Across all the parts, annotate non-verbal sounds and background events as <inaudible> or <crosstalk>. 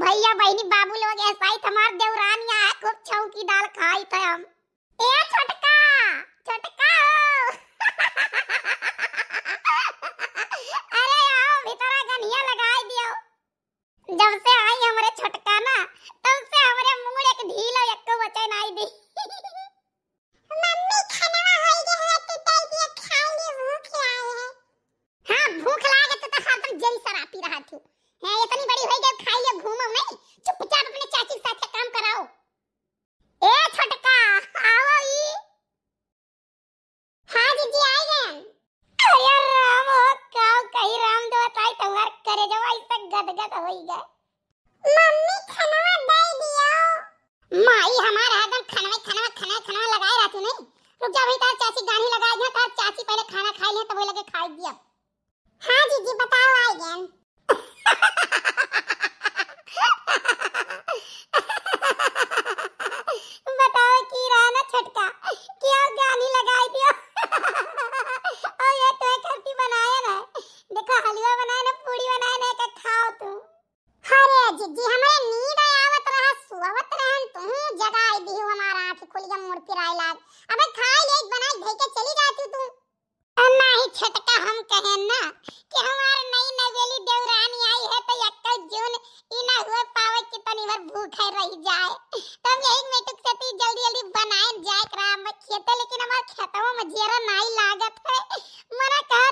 भैया बहनी बाबू लोग ऐसा ही तुम्हार देवरानिया है खूब छऊ की दाल खाई थे तो हम ए छोटका छोटका अरे आओ भीतर गनिया लगाई दियो जब से आई हमरे छोटका ना तब से हमरे मुंह एक ढीला एक बचाई हो गए मम्मी खनवा दे दियो माई हमारा हरदम खनवा खनवा खनवा खनवा लगाए रहती नहीं रुक जा भाई तार चाची गानी लगाए दिया तार चाची पहले खाना खा लिया तब लगे खा दिया हां जीजी बताओ आई गेन <laughs> मुड़ फिर आए लाग अबे खा ले एक बना धई के चली जाती तू अम्मा ही छटका हम कहे ना कि हमार नई नवेली देवरानी आई है तो यक्का जून इना हुए पावे कि तनी भर भूख है रही जाए तो हम यही मेटुक सती जल्दी जल्दी बनाए जाए करा हम खेते लेकिन हमार खेतों में जीरा नहीं लागत है मना कहा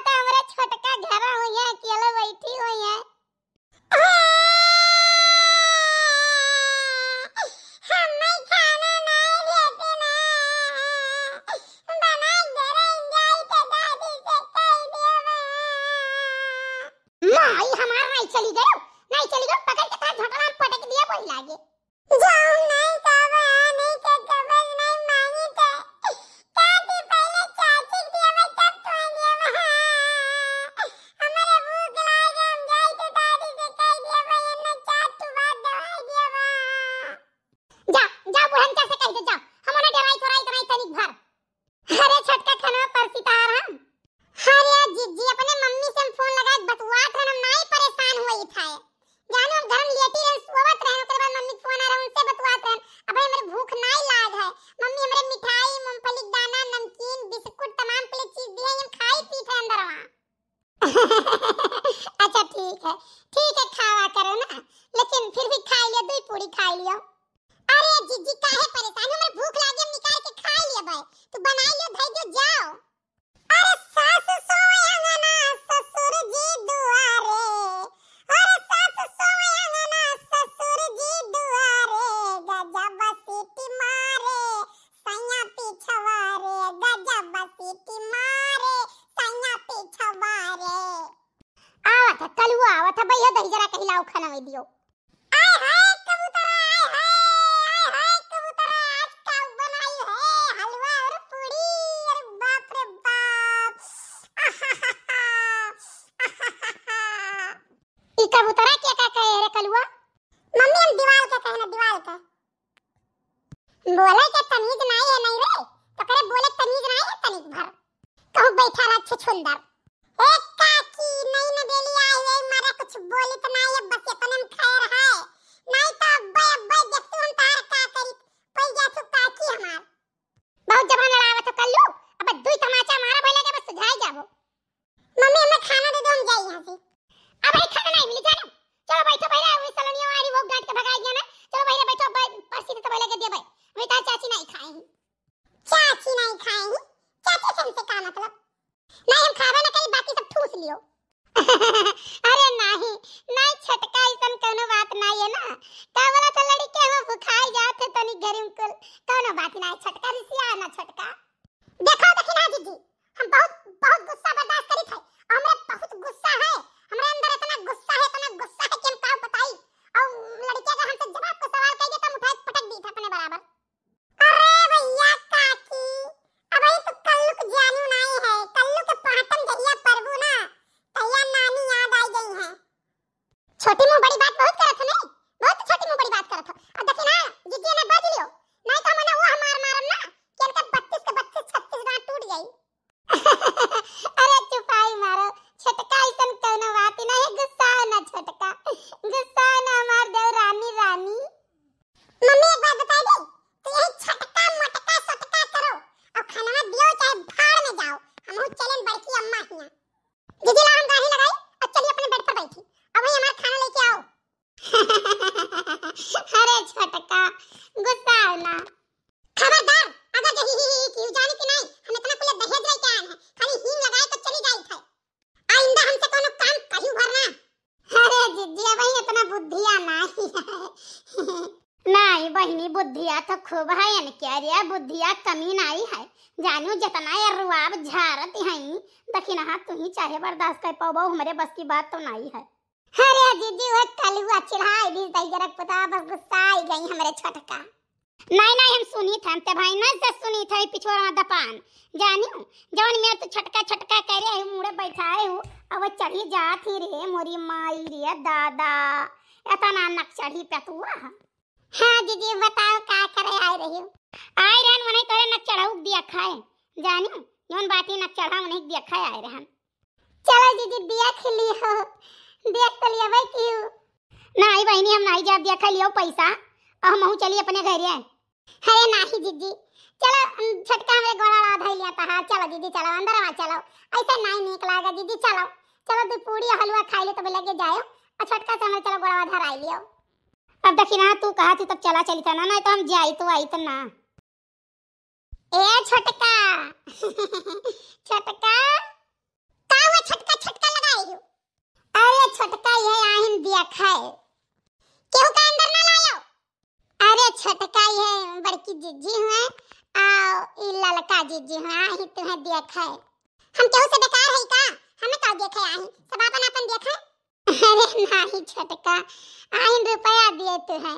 मार नहीं चली गयो नहीं चली गयो पकड़ के था झोटला पटक दिया वही लागे जाओ ना <laughs> अच्छा ठीक है ठीक है खावा करो ना लेकिन फिर भी खा लिया दो पूरी खा लियो अरे जीजी काहे परेशान हो मैं भूख लागी हम निकाल के खा लिया भाई तू तो बना लियो भाई कबूतर है क्या का कहे रे कलुआ मम्मी हम दीवार के कहना ना दीवार का बोले के तमीज नहीं है नहीं रे तो करे बोले तमीज नहीं है तनिक भर कहो बैठा रहा छे छुंदर ए काकी नहीं न देली आई है मारे कुछ बोली तो नहीं है बस अपन हम खैर है नहीं तो अब अब जब तू तार का करी पई जा तू काकी हमार बहुत तो कर कल्लू अब दुई तमाचा मारा बोले के बस सुझाई जाबो मम्मी हमें खाना दे दो हम जाई यहां से आ भाई खाना नहीं मिली जाना चलो भाई तो भाई रे वो सलोनिया वाली वो तो गाट के भगाई गया ना चलो भाई रे तो बैठो भाई परसी तो भाई लगे दिया भाई हमें ता तो चाची नहीं खाए हैं चाची नहीं खाए हैं चाची से हमसे का मतलब नहीं हम खावे ना कहीं बाकी सब ठूस लियो <laughs> अरे नहीं नहीं छटका ऐसन कोनो बात नहीं है ना का बोला तो लड़के हो खाई जाते तनी गरीम कुल कोनो बात नहीं छटका रिसिया ना अरे चुपाई मारो छटका ऐसन तो कहनो बात नहीं गुस्सा ना छटका गुस्सा ना मार दे रानी रानी मम्मी एक बात बता दे तू तो यही छटका मटका सटका करो और खाना दियो चाहे भाड़ में जाओ हम हो चलन बड़की अम्मा हिया दीदी ला हम गाड़ी लगाई और चली अपने बेड पर बैठी अब वही हमारा खाना लेके आओ <laughs> अरे छटका गुस्सा आना नाही बहनी बुद्धिया तो खूब है इन इनके अरे बुद्धिया कमी नहीं है जानू जितना ये रुआब झारत है दखिना हाथ तू ही चाहे बर्दाश्त कर पाओ हमारे बस की बात तो नहीं है अरे दीदी वो कल हुआ चिल्हाई भी दई जरक पता बस गुस्सा आई गई हमरे छटका नहीं नहीं हम सुनी था ते भाई ना से सुनी थे पिछोरा दपान जानियो जवन में तो छटका छटका कह करे है मुड़े बैठाए हूं अब चढ़ी जात ही रे मोरी माई रे दादा ऐसा एतना नक चढ़ी पे तू हाँ दीदी बताओ का करे आई रही आए रहन मने तोरे न चढ़ाऊ दिया खाए जानी योन बाती न चढ़ाऊ नहीं दिया खाए आए रहन चलो दीदी दिया खिली हो देख तो लिया भाई क्यों ना आई भाई नहीं हम नहीं जा दिया खा पैसा और हम चली अपने घर है अरे नहीं दीदी चलो छटका हमरे गोला ला धई लिया था हाँ, चलो दीदी चलो अंदर आ चलो ऐसे नहीं निकलागा दीदी चलो चलो दू पूरी हलवा खाई ले तो लगे जायो और छटका से हमरे चलो गोला ला धर आई लियो अब ना तू कहा थी तब चला चली था ना नहीं तो हम जाए तो आई तो ना ए छटका <laughs> छटका का हुआ छटका छटका लगाई हो अरे छटका ये आहिन दिया खाए क्यों का अंदर ना लायो अरे छटका ये बड़की जिज्जी हुए आओ ई ललका जिज्जी हुए आही तुम्हें दिया खाए हम क्यों से बेकार है का हमें का तो दिया खाए आही सब अपन अपन दिया खाए अरे नहीं छटका आई रुपया दिए तू है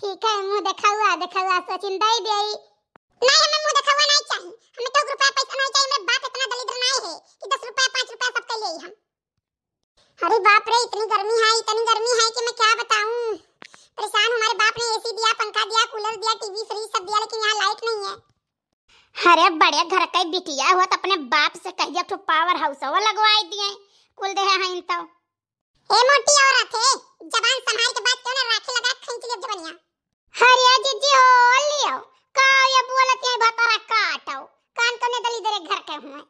ठीक है मुंह दिखावा दिखावा सचिन दे दे नहीं हमें मुंह दिखावा नहीं चाहिए हमें तो रुपया पैसा नहीं चाहिए मैं बाप इतना दलिद्र नहीं है कि दस रुपया पाँच रुपया सबके लिए हम अरे बाप रे इतनी गर्मी है इतनी गर्मी है कि मैं क्या बताऊं परेशान हमारे बाप ने एसी दिया पंखा दिया कूलर दिया टीवी फ्रिज सब दिया लेकिन यहाँ लाइट नहीं है अरे बड़े घर के बिटिया हो तो अपने बाप से कहिए तो पावर हाउस वो लगवाई दिए कुल दे हैं तो ए मोटी औरत है जबान संभाल के बात क्यों ना राखी लगा खींच ले जबनिया हरिया जीजी हो लियो का ये बोलत है भतारा काटो कान कने दली दरे घर के हुए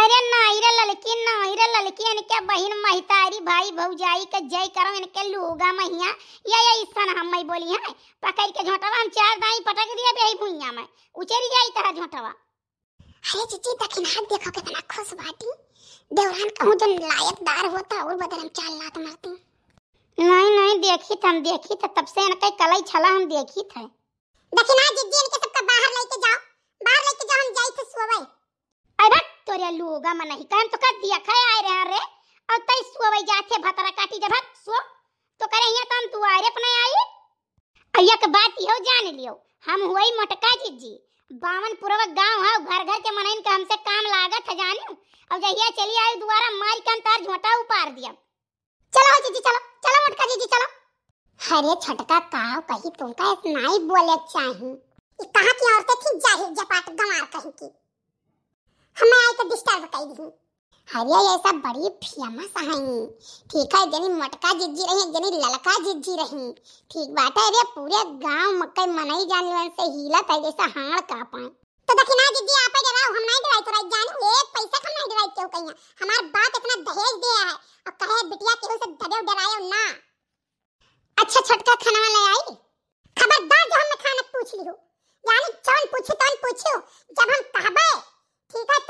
अरे ना इरे लड़की ना इरे लड़की इनके बहन महितारी भाई भौजाई के जय करो इनके लोगा महिया या या इसन हम मई बोली है पकड़ के झोटवा हम चार दाई पटक दिया बेही भुइया में उचेरी जाई तहा झोटवा अरे जीजी दखिन हाथ देखो कितना खुश बाटी देवरान कहूँ तो लायक दार होता और बदन हम चाल लात मारते नहीं नहीं देखी हम देखी था तब से न कई कलई छला हम देखी था देखी ना जिद्दी इनके सबका बाहर लेके जाओ बाहर लेके जाओ हम जाए थे सोवे अरे तोरे लोगा मन नहीं कहन तो कर दिया खाए आए रहे रे अब तई सोवे जाथे भतरा काटी जब सो तो करे हिया तम तू आ रे अपने आई अयक बात यो जान लियो हम हुई मटका जिद्दी बावन बामनपुरवा गांव है घर घर के मनइन के हमसे काम लागत है जानी अब जहिया चली आई दोबारा मार के अंतर झोटा उपार दिया चलो जीजी चलो चलो मोटका जीजी चलो अरे छटका काव कही तुमका नाई बोले चाही कहा की औरतें थी जाहिर जपाट गमार कही की हमें आई तो डिस्टर्ब कर दी हरिया ये सब बड़ी फेमस हैं ठीक है जनी मटका जिज्जी रही जनी ललका जिज्जी रही ठीक बात है रे पूरे गांव मकई मनाई जान वन से हीला है जैसा हाड़ का पाए तो देखिए ना जिज्जी आप ही डराओ हम नहीं दिलाई तो राई जानी एक पैसा कम नहीं दिलाई क्यों कहिया हमार बात इतना दहेज दे है और कहे बिटिया केहू से डरे डराए ना अच्छा छटका खाना वाला आई खबरदार जो हमने खाना पूछ लियो यानी जान पूछे तौन तो पूछो जब हम कहबे ठीक है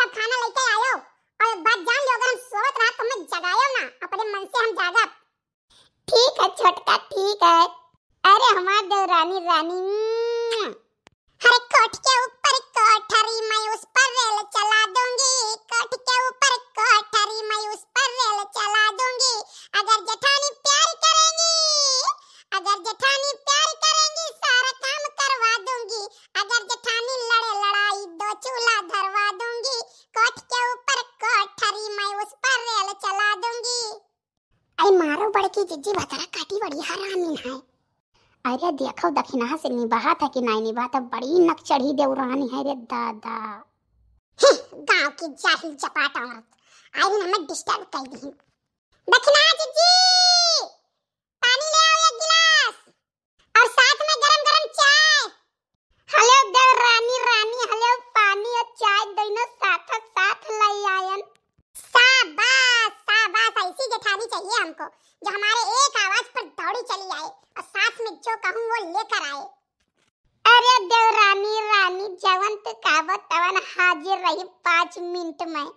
अच्छा छोटका ठीक है अरे हमार देवरानी रानी हर कोट के ऊपर कोठरी मैं उस पर रेल चला दूंगी कोट के ऊपर कोठरी मैं उस पर रेल चला दूंगी अगर जठानी प्यार करेंगी अगर जठानी प्यार करेंगी सारा काम करवा दूंगी अगर जठानी लड़े लड़ाई दो चूल्हा धरवा दूंगी कोट के ऊपर कोठरी मैं उस पर रेल चला दूंगी अरे मारो बड़की जिज्जी बता है अरे देखो दखिना से निभा था कि नहीं निभा था बड़ी नक चढ़ी देवरानी है रे दादा हम्म, गांव की जाहिल चपाट औरत आई मैं डिस्टर्ब कर दी दखिना जी 还有五分钟嘛。